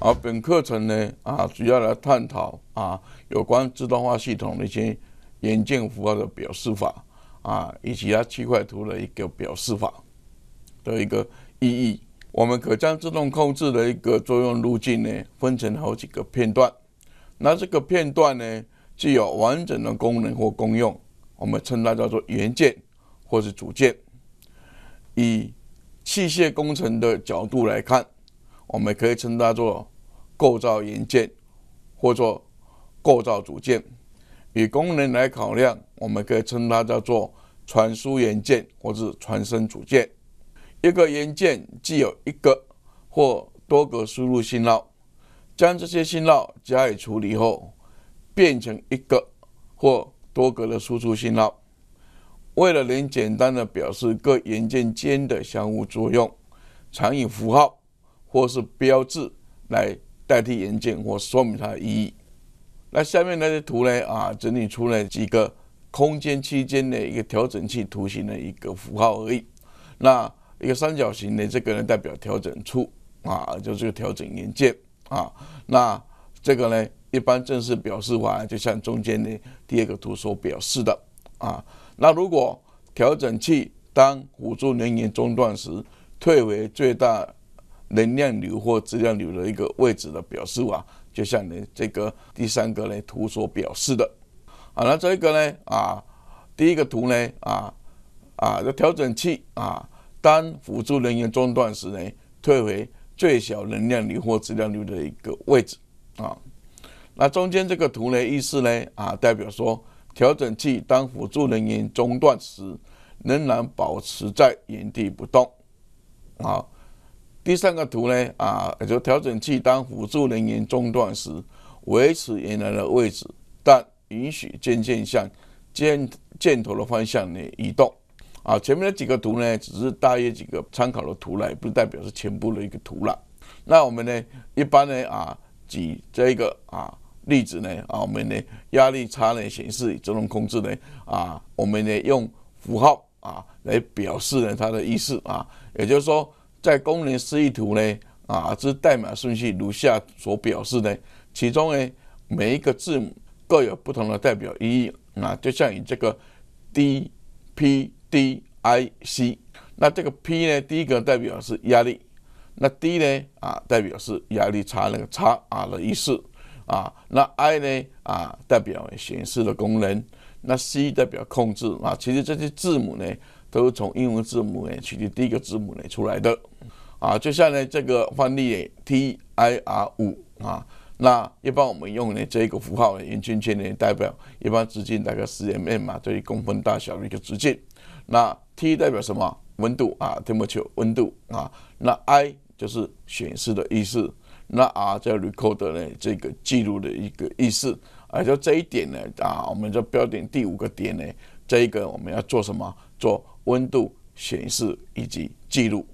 啊，本课程呢，啊，主要来探讨啊，有关自动化系统的一些元件符号的表示法啊，以及它区块图的一个表示法的一个意义。我们可将自动控制的一个作用路径呢，分成好几个片段。那这个片段呢，具有完整的功能或功用，我们称它叫做元件或是组件。以器械工程的角度来看，我们可以称它做构造元件，或做构造组件，以功能来考量，我们可以称它叫做传输元件或是传声组件。一个元件既有一个或多个输入信号，将这些信号加以处理后，变成一个或多格的输出信号。为了能简单的表示各元件间的相互作用，常以符号或是标志来。代替原件或说明它的意义。那下面那些图呢？啊，整理出来几个空间期间的一个调整器图形的一个符号而已。那一个三角形的这个呢代表调整处啊，就是个调整元件啊。那这个呢，一般正式表示法就像中间的第二个图所表示的啊。那如果调整器当辅助能源中断时退为最大。能量流或质量流的一个位置的表示啊，就像你这个第三个呢图所表示的。好，那这个呢啊，第一个图呢啊啊，这调整器啊，当辅助人员中断时呢，退回最小能量流或质量流的一个位置啊。那中间这个图呢，意思呢啊，代表说调整器当辅助人员中断时，仍然保持在原地不动啊。第三个图呢，啊，就调整器当辅助能源中断时，维持原来的位置，但允许渐渐向箭箭头的方向呢移动。啊，前面的几个图呢，只是大约几个参考的图来，不代表是全部的一个图了。那我们呢，一般呢，啊，举这个啊例子呢，啊，我们呢压力差呢显示自动控制呢，啊，我们呢用符号啊来表示呢它的意思啊，也就是说。在功能示意图呢，啊，之代码顺序如下所表示呢。其中呢，每一个字母各有不同的代表意义。那就像你这个 D P D I C，那这个 P 呢，第一个代表是压力。那 D 呢，啊，代表是压力差那个差啊的意思。啊，那 I 呢，啊，代表显示的功能。那 C 代表控制。啊，其实这些字母呢，都是从英文字母呢取的，第一个字母呢出来的。啊，接下来这个范例 T I R 五啊，那一般我们用呢这个符号呢圆圈圈呢代表一般直径大概十 mm 嘛，对，公分大小的一个直径。那 T 代表什么？温度啊，天么求温度啊。那 I 就是显示的意思。那 R 就 recorder 呢，这个记录的一个意思。啊，就这一点呢啊，我们就标点第五个点呢，这一个我们要做什么？做温度显示以及记录，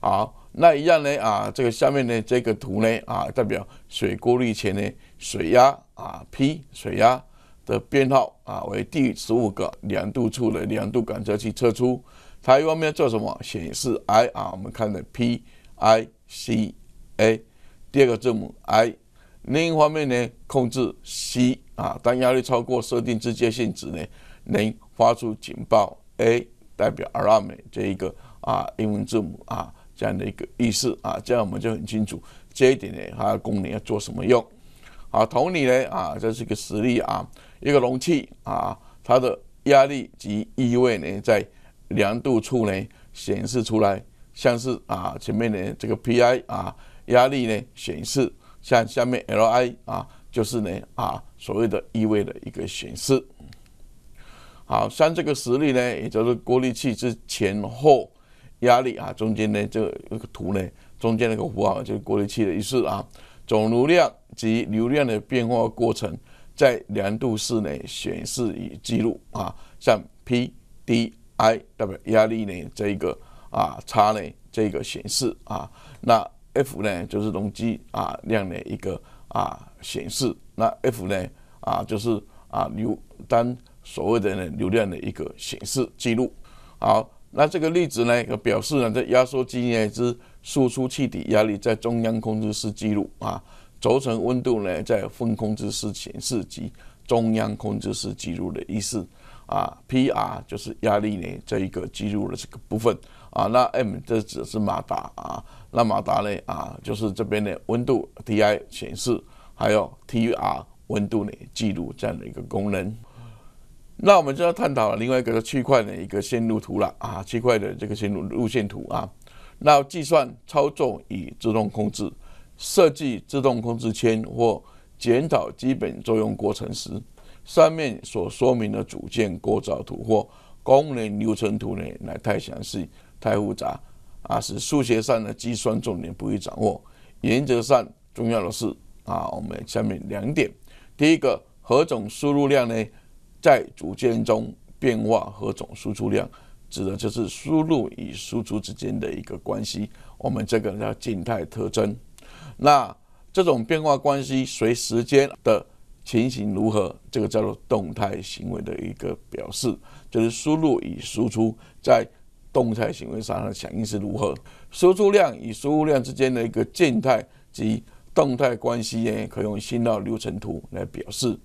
好。那一样呢？啊，这个下面呢，这个图呢，啊，代表水过滤前呢水压啊，P 水压的编号啊为第十五个，两度处的两度感测器测出。它一方面做什么显示 I 啊？我们看的 P I C A 第二个字母 I。另一方面呢，控制 C 啊，当压力超过设定之界限值呢，能发出警报 A 代表 Alarm 这一个啊英文字母啊。这样的一个意思啊，这样我们就很清楚这一点呢，它的功能要做什么用。好，同理呢，啊，这是一个实例啊，一个容器啊，它的压力及异味呢，在量度处呢显示出来，像是啊前面的这个 PI 啊压力呢显示，像下面 LI 啊就是呢啊所谓的异味的一个显示。好，像这个实例呢，也就是过滤器之前后。压力啊，中间呢这这个图呢，中间那个符号就是过滤器的，意思啊，总流量及流量的变化过程在量度室内显示与记录啊，像 PDIW 压力呢这一个啊差呢这个显示啊，那 F 呢就是容积啊量的一个啊显示，那 F 呢啊就是啊流单所谓的呢流量的一个显示记录，好。那这个例子呢，表示呢这压缩机呢之输出气体压力在中央控制室记录啊，轴承温度呢在风控制室显示及中央控制室记录的意思啊，PR 就是压力呢这一个记录的这个部分啊，那 M 这指的是马达啊，那马达呢啊就是这边的温度 TI 显示，还有 TR 温度呢记录这样的一个功能。那我们就要探讨另外一个的区块的一个线路图了啊，区块的这个线路路线图啊。那计算、操作与自动控制设计自动控制圈或检讨基本作用过程时，上面所说明的组件构造图或功能流程图呢，来太详细、太复杂啊，使数学上的计算重点不易掌握。原则上，重要的是啊，我们下面两点：第一个，何种输入量呢？在组件中变化和总输出量，指的就是输入与输出之间的一个关系。我们这个叫静态特征。那这种变化关系随时间的情形如何？这个叫做动态行为的一个表示，就是输入与输出在动态行为上的响应是如何。输出量与输入量之间的一个静态及动态关系呢？可用信号流程图来表示，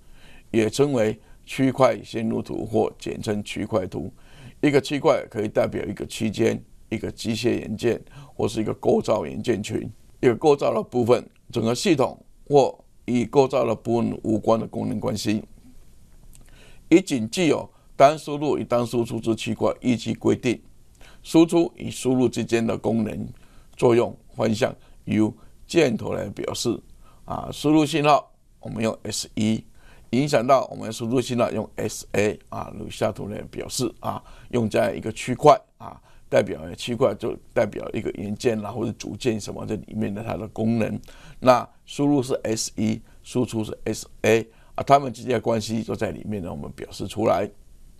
也称为。区块线路图或简称区块图，一个区块可以代表一个区间、一个机械元件或是一个构造元件群，一个构造的部分，整个系统或与构造的部分无关的功能关系。以仅具有单输入与单输出之区块，一起规定输出与输入之间的功能作用方向，由箭头来表示。啊，输入信号我们用 S 一。影响到我们输入信号用 S A 啊，如下图来表示啊，用这样一个区块啊，代表区块就代表一个元件啦或者组件什么这里面的它的功能。那输入是 S e 输出是 S A 啊，它们之间的关系就在里面呢，我们表示出来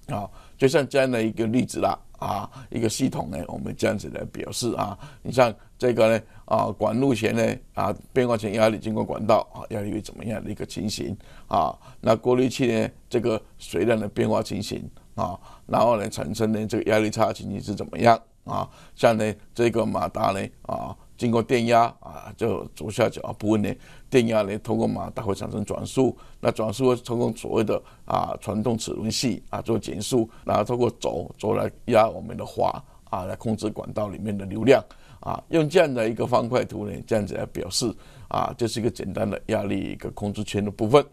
啊，就像这样的一个例子啦。啊，一个系统呢，我们这样子来表示啊。你像这个呢，啊，管路前呢，啊，变化前压力经过管道啊，压力会怎么样的一个情形啊？那过滤器呢，这个水量的变化情形啊，然后呢产生呢这个压力差情形是怎么样啊？像呢这个马达呢啊。经过电压啊，就左下角啊部分呢，电压呢通过马达会产生转速，那转速会通过所谓的啊传动齿轮系啊做减速，然后通过轴轴来压我们的滑啊来控制管道里面的流量啊，用这样的一个方块图呢这样子来表示啊，这是一个简单的压力一个控制圈的部分。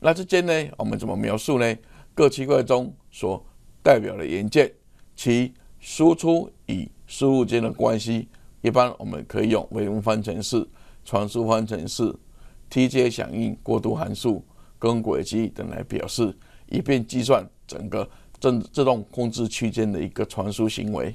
那之间呢，我们怎么描述呢？各区块中所代表的元件，其输出与输入间的关系。一般我们可以用微分方程式、传输方程式、TJ 响应、过渡函数跟轨迹等来表示，以便计算整个正自动控制区间的一个传输行为。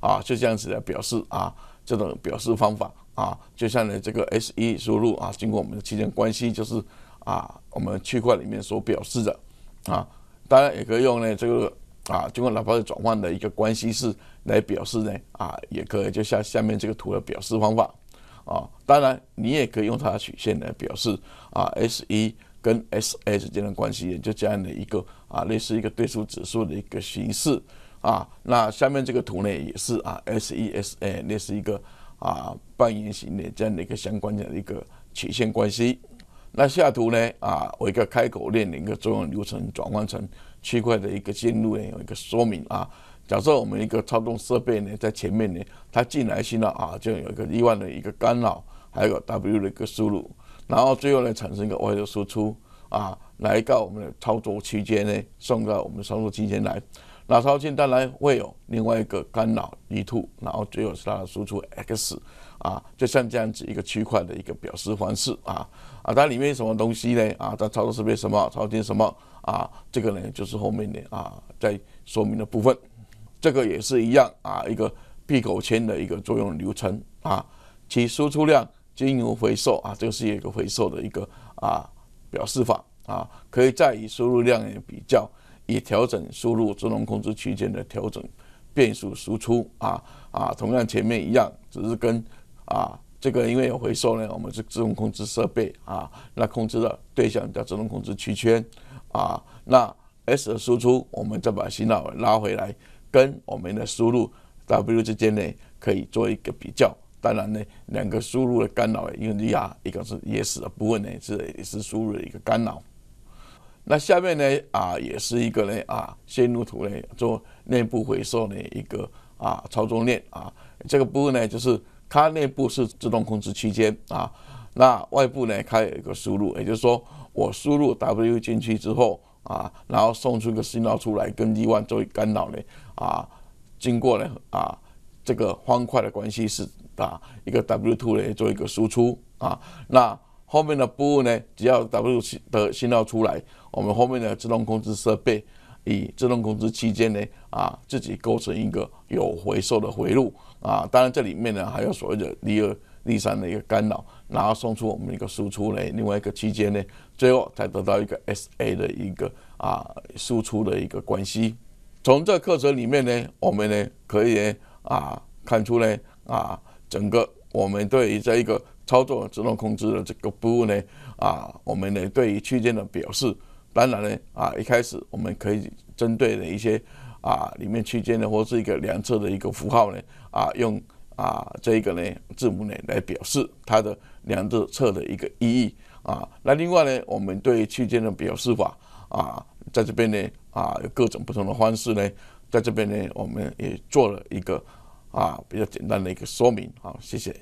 啊，就这样子来表示啊，这种表示方法啊，就像呢这个 S e 输入啊，经过我们的期间关系，就是啊我们区块里面所表示的啊，当然也可以用呢这个。啊，经过老叭的转换的一个关系式来表示呢，啊，也可以就像下面这个图的表示方法啊，当然你也可以用它的曲线来表示啊，S1 跟 S2 之间的关系也就这样的一个啊，类似一个对数指数的一个形式啊。那下面这个图呢，也是啊，S1S2 类似一个啊半圆形的这样的一个相关的一个曲线关系。那下图呢，啊，我一个开口链的一个作用流程转换成。区块的一个线路呢有一个说明啊，假设我们一个操纵设备呢在前面呢，它进来信号啊，就有一个 E 万的一个干扰，还有个 W 的一个输入，然后最后呢产生一个 Y 的输出啊，来到我们的操作区间呢，送到我们操作区间来，那操间当然会有另外一个干扰 E two，然后最后是它的输出 X 啊，就像这样子一个区块的一个表示方式啊，啊它里面什么东西呢啊它操作设备什么操作什么。啊，这个呢就是后面的啊，在说明的部分，这个也是一样啊，一个闭口圈的一个作用流程啊，其输出量经由回收啊，这个是一个回收的一个啊表示法啊，可以再以输入量比较，以调整输入自动控制区间的调整变速输出啊啊，同样前面一样，只是跟啊这个因为有回收呢，我们是自动控制设备啊，那控制的对象叫自动控制区圈。啊，那 S 的输出，我们再把新脑拉回来，跟我们的输入 W 之间呢，可以做一个比较。当然呢，两个输入的干扰，一个是压，一个是 yes 的部分呢，是也是输入的一个干扰。那下面呢，啊，也是一个呢，啊，线路图呢，做内部回收的一个啊操作链啊。这个部分呢，就是它内部是自动控制区间啊。那外部呢，它有一个输入，也就是说。我输入 W 进去之后啊，然后送出个信号出来，跟 I1 作为干扰呢啊，经过呢啊这个方块的关系是啊一个 W2 呢做一个输出啊，那后面的步呢只要 W 的信号出来，我们后面的自动控制设备以自动控制期间呢啊自己构成一个有回收的回路啊，当然这里面呢还有所谓的第二、第三的一个干扰。然后送出我们一个输出呢，另外一个区间呢，最后才得到一个 S A 的一个啊输出的一个关系。从这课程里面呢，我们呢可以啊看出呢啊整个我们对于这一个操作自动控制的这个部分呢啊，我们呢对于区间的表示，当然呢啊一开始我们可以针对的一些啊里面区间的或是一个两侧的一个符号呢啊用啊这一个呢字母呢来表示它的。两个测的一个意义啊，那另外呢，我们对区间的表示法啊，在这边呢啊，有各种不同的方式呢，在这边呢，我们也做了一个啊比较简单的一个说明，好，谢谢。